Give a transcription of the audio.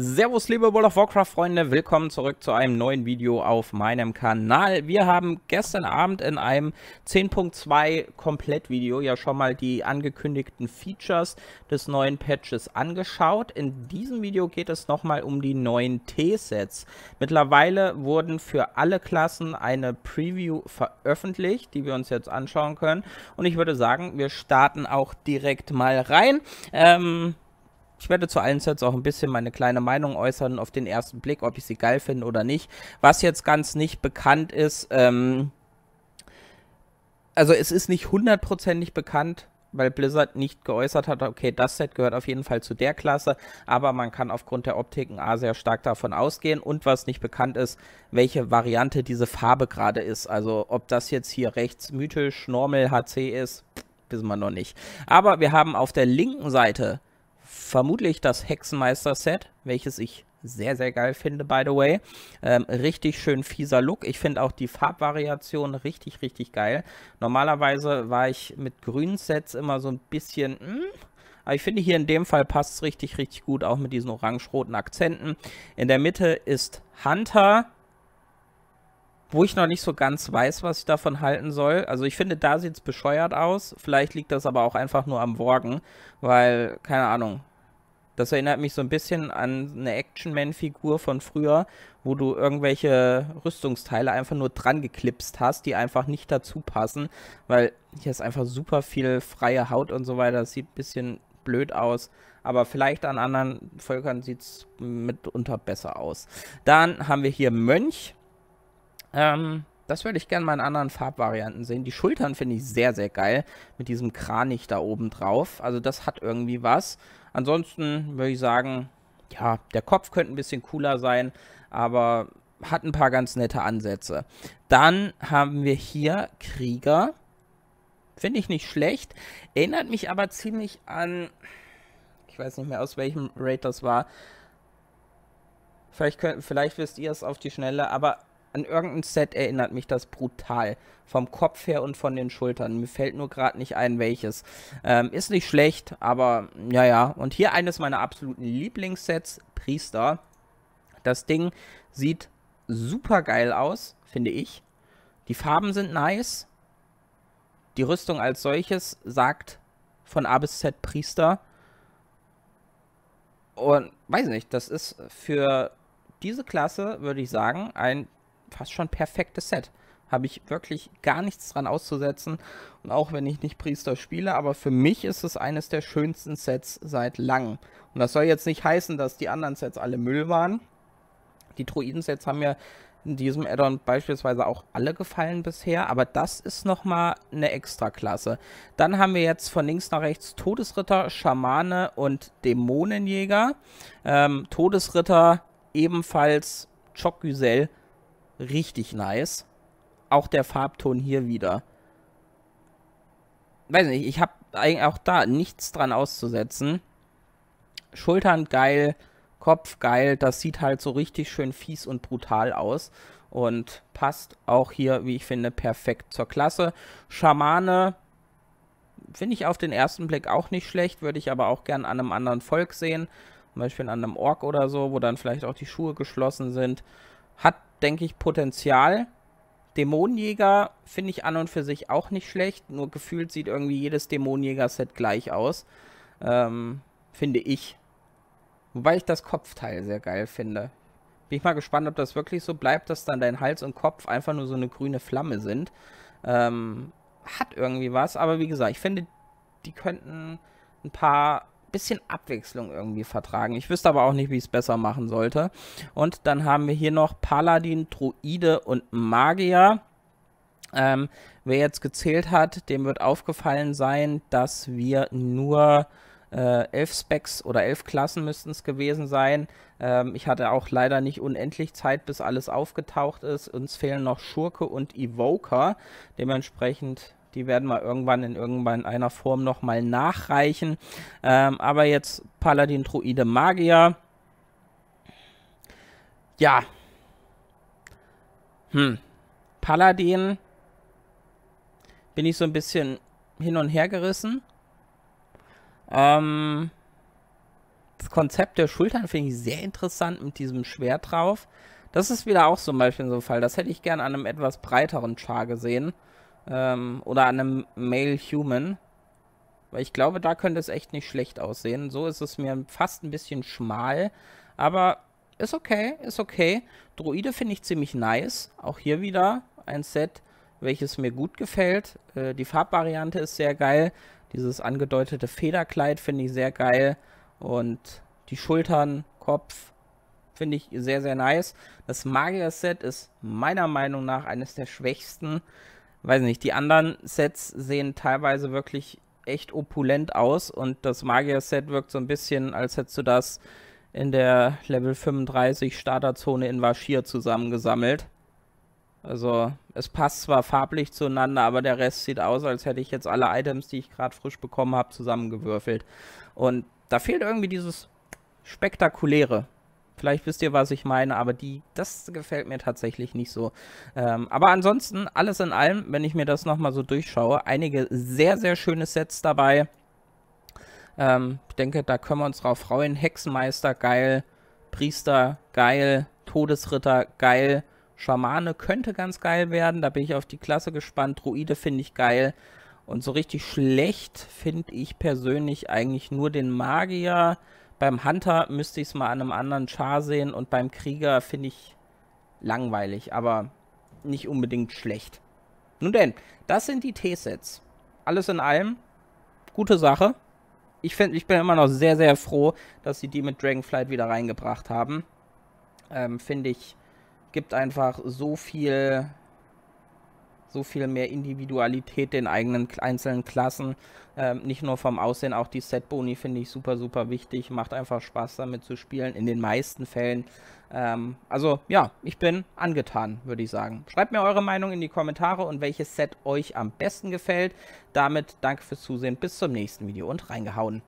Servus liebe World of Warcraft Freunde, willkommen zurück zu einem neuen Video auf meinem Kanal. Wir haben gestern Abend in einem 10.2 Komplettvideo ja schon mal die angekündigten Features des neuen Patches angeschaut. In diesem Video geht es nochmal um die neuen T-Sets. Mittlerweile wurden für alle Klassen eine Preview veröffentlicht, die wir uns jetzt anschauen können. Und ich würde sagen, wir starten auch direkt mal rein. Ähm, ich werde zu allen Sets auch ein bisschen meine kleine Meinung äußern auf den ersten Blick, ob ich sie geil finde oder nicht. Was jetzt ganz nicht bekannt ist, ähm, also es ist nicht hundertprozentig bekannt, weil Blizzard nicht geäußert hat, okay, das Set gehört auf jeden Fall zu der Klasse, aber man kann aufgrund der Optiken A sehr stark davon ausgehen und was nicht bekannt ist, welche Variante diese Farbe gerade ist. Also ob das jetzt hier rechts mythisch, normal, HC ist, wissen wir noch nicht. Aber wir haben auf der linken Seite vermutlich das Hexenmeister-Set, welches ich sehr, sehr geil finde, by the way. Ähm, richtig schön fieser Look. Ich finde auch die Farbvariation richtig, richtig geil. Normalerweise war ich mit grünen Sets immer so ein bisschen... Mh, hm, aber ich finde hier in dem Fall passt es richtig, richtig gut, auch mit diesen orange-roten Akzenten. In der Mitte ist Hunter, wo ich noch nicht so ganz weiß, was ich davon halten soll. Also ich finde, da sieht es bescheuert aus. Vielleicht liegt das aber auch einfach nur am Worgen, weil, keine Ahnung. Das erinnert mich so ein bisschen an eine Action-Man-Figur von früher, wo du irgendwelche Rüstungsteile einfach nur dran geklipst hast, die einfach nicht dazu passen, weil hier ist einfach super viel freie Haut und so weiter. Das sieht ein bisschen blöd aus, aber vielleicht an anderen Völkern sieht es mitunter besser aus. Dann haben wir hier Mönch ähm, das würde ich gerne mal in anderen Farbvarianten sehen. Die Schultern finde ich sehr, sehr geil. Mit diesem Kranich da oben drauf. Also das hat irgendwie was. Ansonsten würde ich sagen, ja, der Kopf könnte ein bisschen cooler sein. Aber hat ein paar ganz nette Ansätze. Dann haben wir hier Krieger. Finde ich nicht schlecht. Erinnert mich aber ziemlich an... Ich weiß nicht mehr, aus welchem Raid das war. Vielleicht, könnt, vielleicht wisst ihr es auf die Schnelle, aber an irgendein Set erinnert mich das brutal. Vom Kopf her und von den Schultern. Mir fällt nur gerade nicht ein, welches. Ähm, ist nicht schlecht, aber ja, ja. Und hier eines meiner absoluten Lieblingssets, Priester. Das Ding sieht super geil aus, finde ich. Die Farben sind nice. Die Rüstung als solches sagt von A bis Z Priester. Und weiß nicht, das ist für diese Klasse, würde ich sagen, ein fast schon perfektes Set. Habe ich wirklich gar nichts dran auszusetzen. Und auch wenn ich nicht Priester spiele, aber für mich ist es eines der schönsten Sets seit langem. Und das soll jetzt nicht heißen, dass die anderen Sets alle Müll waren. Die Druiden-Sets haben mir in diesem Addon beispielsweise auch alle gefallen bisher, aber das ist nochmal eine Extraklasse. Dann haben wir jetzt von links nach rechts Todesritter, Schamane und Dämonenjäger. Ähm, Todesritter ebenfalls Chokgüsel richtig nice. Auch der Farbton hier wieder. Weiß nicht, ich habe auch da nichts dran auszusetzen. Schultern geil, Kopf geil, das sieht halt so richtig schön fies und brutal aus und passt auch hier, wie ich finde, perfekt zur Klasse. Schamane finde ich auf den ersten Blick auch nicht schlecht, würde ich aber auch gern an einem anderen Volk sehen, zum Beispiel an einem Ork oder so, wo dann vielleicht auch die Schuhe geschlossen sind. Hat denke ich, Potenzial. Dämonenjäger finde ich an und für sich auch nicht schlecht, nur gefühlt sieht irgendwie jedes Dämonenjäger-Set gleich aus. Ähm, finde ich. Wobei ich das Kopfteil sehr geil finde. Bin ich mal gespannt, ob das wirklich so bleibt, dass dann dein Hals und Kopf einfach nur so eine grüne Flamme sind. Ähm, hat irgendwie was, aber wie gesagt, ich finde, die könnten ein paar bisschen Abwechslung irgendwie vertragen. Ich wüsste aber auch nicht, wie ich es besser machen sollte. Und dann haben wir hier noch Paladin, Druide und Magier. Ähm, wer jetzt gezählt hat, dem wird aufgefallen sein, dass wir nur äh, elf Specs oder elf Klassen müssten es gewesen sein. Ähm, ich hatte auch leider nicht unendlich Zeit, bis alles aufgetaucht ist. Uns fehlen noch Schurke und Evoker. Dementsprechend die werden wir irgendwann in irgendwann einer Form nochmal nachreichen. Ähm, aber jetzt Paladin, Druide, Magier. Ja. Hm. Paladin bin ich so ein bisschen hin und her gerissen. Ähm, das Konzept der Schultern finde ich sehr interessant mit diesem Schwert drauf. Das ist wieder auch zum Beispiel so ein Fall. Das hätte ich gerne an einem etwas breiteren Char gesehen. Ähm, oder an einem Male Human. Weil ich glaube, da könnte es echt nicht schlecht aussehen. So ist es mir fast ein bisschen schmal. Aber ist okay, ist okay. Droide finde ich ziemlich nice. Auch hier wieder ein Set, welches mir gut gefällt. Äh, die Farbvariante ist sehr geil. Dieses angedeutete Federkleid finde ich sehr geil. Und die Schultern, Kopf finde ich sehr, sehr nice. Das Magier-Set ist meiner Meinung nach eines der schwächsten weiß nicht, die anderen Sets sehen teilweise wirklich echt opulent aus und das Magier-Set wirkt so ein bisschen, als hättest du das in der Level 35 Starterzone in Vashir zusammengesammelt. Also es passt zwar farblich zueinander, aber der Rest sieht aus, als hätte ich jetzt alle Items, die ich gerade frisch bekommen habe, zusammengewürfelt. Und da fehlt irgendwie dieses Spektakuläre. Vielleicht wisst ihr, was ich meine, aber die, das gefällt mir tatsächlich nicht so. Ähm, aber ansonsten, alles in allem, wenn ich mir das nochmal so durchschaue, einige sehr, sehr schöne Sets dabei. Ähm, ich denke, da können wir uns drauf freuen. Hexenmeister, geil. Priester, geil. Todesritter, geil. Schamane könnte ganz geil werden. Da bin ich auf die Klasse gespannt. Druide finde ich geil. Und so richtig schlecht finde ich persönlich eigentlich nur den Magier. Beim Hunter müsste ich es mal an einem anderen Char sehen und beim Krieger finde ich langweilig, aber nicht unbedingt schlecht. Nun denn, das sind die T-Sets. Alles in allem, gute Sache. Ich, find, ich bin immer noch sehr, sehr froh, dass sie die mit Dragonflight wieder reingebracht haben. Ähm, finde ich, gibt einfach so viel so viel mehr Individualität den eigenen einzelnen Klassen. Ähm, nicht nur vom Aussehen, auch die Setboni finde ich super, super wichtig. Macht einfach Spaß damit zu spielen, in den meisten Fällen. Ähm, also ja, ich bin angetan, würde ich sagen. Schreibt mir eure Meinung in die Kommentare und welches Set euch am besten gefällt. Damit danke fürs Zusehen, bis zum nächsten Video und reingehauen.